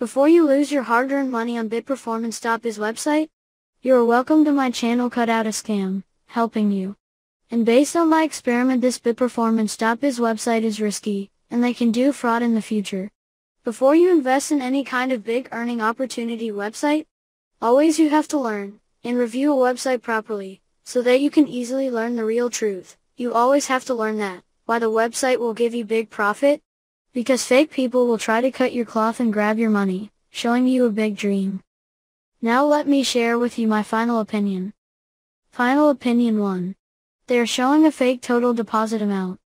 Before you lose your hard-earned money on BitPerformance.biz website, you are welcome to my channel Cut Out a Scam, helping you. And based on my experiment this BitPerformance.biz website is risky, and they can do fraud in the future. Before you invest in any kind of big earning opportunity website, always you have to learn, and review a website properly, so that you can easily learn the real truth. You always have to learn that, why the website will give you big profit, because fake people will try to cut your cloth and grab your money, showing you a big dream. Now let me share with you my final opinion. Final opinion 1. They are showing a fake total deposit amount.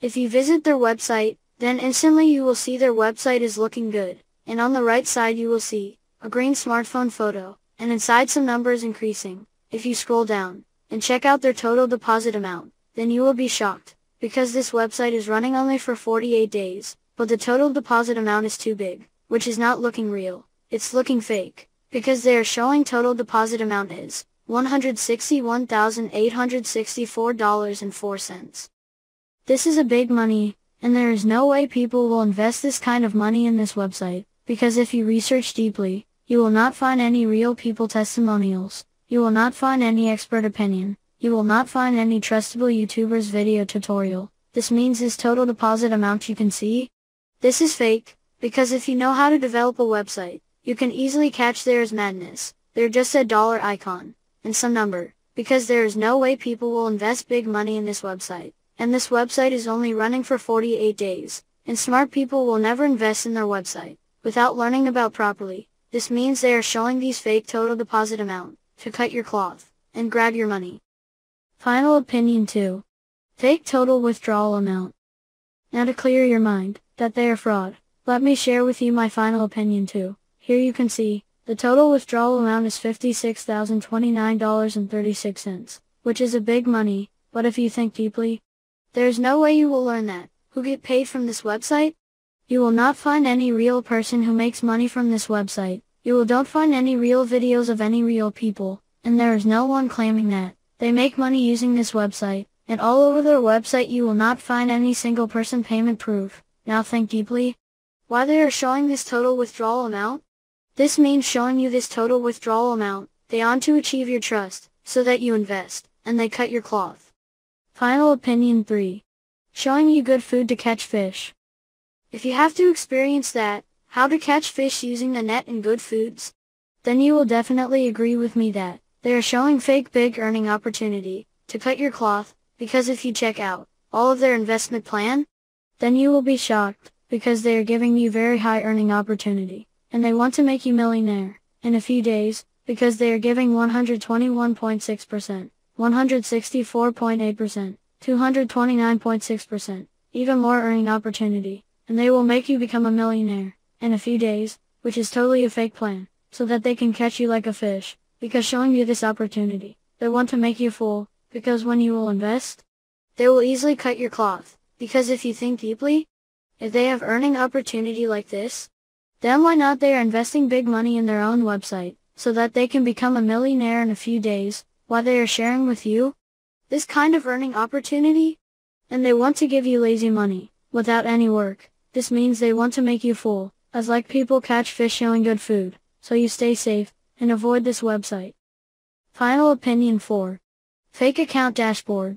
If you visit their website, then instantly you will see their website is looking good, and on the right side you will see a green smartphone photo, and inside some numbers increasing. If you scroll down and check out their total deposit amount, then you will be shocked because this website is running only for 48 days, but the total deposit amount is too big, which is not looking real, it's looking fake, because they are showing total deposit amount is $161,864.04. This is a big money, and there is no way people will invest this kind of money in this website, because if you research deeply, you will not find any real people testimonials, you will not find any expert opinion, you will not find any trustable YouTuber's video tutorial. This means his total deposit amount you can see. This is fake, because if you know how to develop a website, you can easily catch there is madness. They're just a dollar icon, and some number, because there is no way people will invest big money in this website. And this website is only running for 48 days, and smart people will never invest in their website, without learning about properly. This means they are showing these fake total deposit amount, to cut your cloth, and grab your money. Final opinion 2. Take total withdrawal amount. Now to clear your mind, that they are fraud, let me share with you my final opinion 2. Here you can see, the total withdrawal amount is $56,029.36, which is a big money, but if you think deeply, there's no way you will learn that, who get paid from this website? You will not find any real person who makes money from this website, you will don't find any real videos of any real people, and there is no one claiming that. They make money using this website, and all over their website you will not find any single person payment proof. Now think deeply. Why they are showing this total withdrawal amount? This means showing you this total withdrawal amount. They want to achieve your trust, so that you invest, and they cut your cloth. Final opinion 3. Showing you good food to catch fish. If you have to experience that, how to catch fish using the net and good foods, then you will definitely agree with me that they are showing fake big earning opportunity to cut your cloth because if you check out all of their investment plan, then you will be shocked because they are giving you very high earning opportunity and they want to make you millionaire in a few days because they are giving 121.6%, 164.8%, 229.6%, even more earning opportunity, and they will make you become a millionaire in a few days, which is totally a fake plan, so that they can catch you like a fish because showing you this opportunity. They want to make you fool, because when you will invest, they will easily cut your cloth, because if you think deeply, if they have earning opportunity like this, then why not they are investing big money in their own website, so that they can become a millionaire in a few days, while they are sharing with you this kind of earning opportunity? And they want to give you lazy money, without any work. This means they want to make you fool, as like people catch fish showing good food, so you stay safe, and avoid this website. Final opinion 4. Fake account dashboard.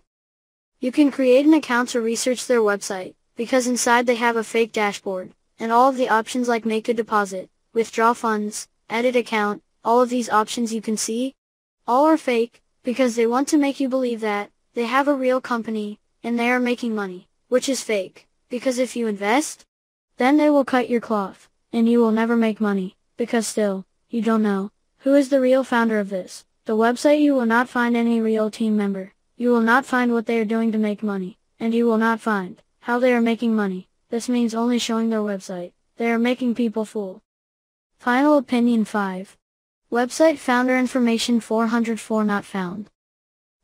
You can create an account to research their website, because inside they have a fake dashboard, and all of the options like make a deposit, withdraw funds, edit account, all of these options you can see, all are fake, because they want to make you believe that, they have a real company, and they are making money, which is fake, because if you invest, then they will cut your cloth, and you will never make money, because still, you don't know, who is the real founder of this? The website you will not find any real team member. You will not find what they are doing to make money. And you will not find how they are making money. This means only showing their website. They are making people fool. Final opinion 5. Website founder information 404 not found.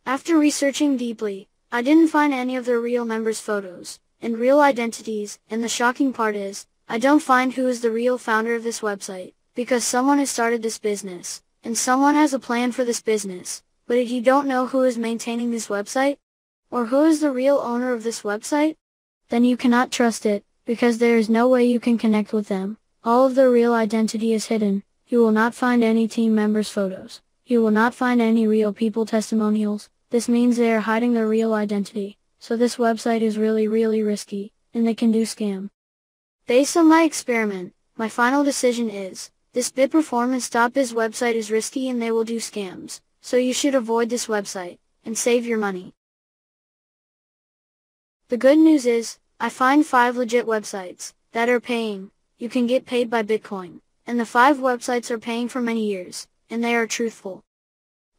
After researching deeply, I didn't find any of their real members' photos and real identities, and the shocking part is, I don't find who is the real founder of this website because someone has started this business, and someone has a plan for this business, but if you don't know who is maintaining this website, or who is the real owner of this website, then you cannot trust it, because there is no way you can connect with them. All of their real identity is hidden. You will not find any team members' photos. You will not find any real people testimonials. This means they are hiding their real identity. So this website is really really risky, and they can do scam. Based on my experiment, my final decision is, this bid BitPerformance.biz website is risky and they will do scams, so you should avoid this website, and save your money. The good news is, I find 5 legit websites, that are paying, you can get paid by Bitcoin, and the 5 websites are paying for many years, and they are truthful.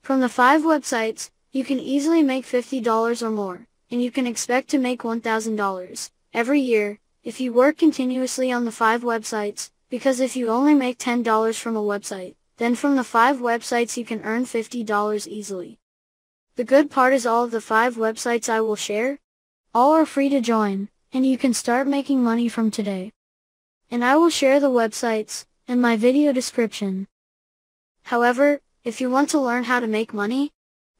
From the 5 websites, you can easily make $50 or more, and you can expect to make $1,000, every year, if you work continuously on the 5 websites, because if you only make $10 from a website, then from the 5 websites you can earn $50 easily. The good part is all of the 5 websites I will share, all are free to join, and you can start making money from today. And I will share the websites in my video description. However, if you want to learn how to make money,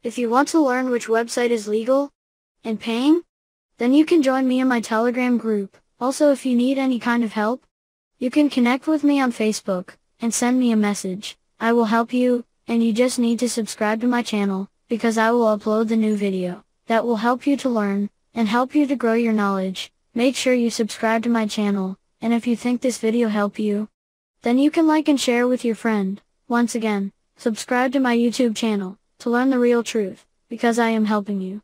if you want to learn which website is legal and paying, then you can join me in my Telegram group. Also if you need any kind of help, you can connect with me on Facebook and send me a message. I will help you, and you just need to subscribe to my channel because I will upload the new video that will help you to learn and help you to grow your knowledge. Make sure you subscribe to my channel, and if you think this video help you, then you can like and share with your friend. Once again, subscribe to my YouTube channel to learn the real truth because I am helping you.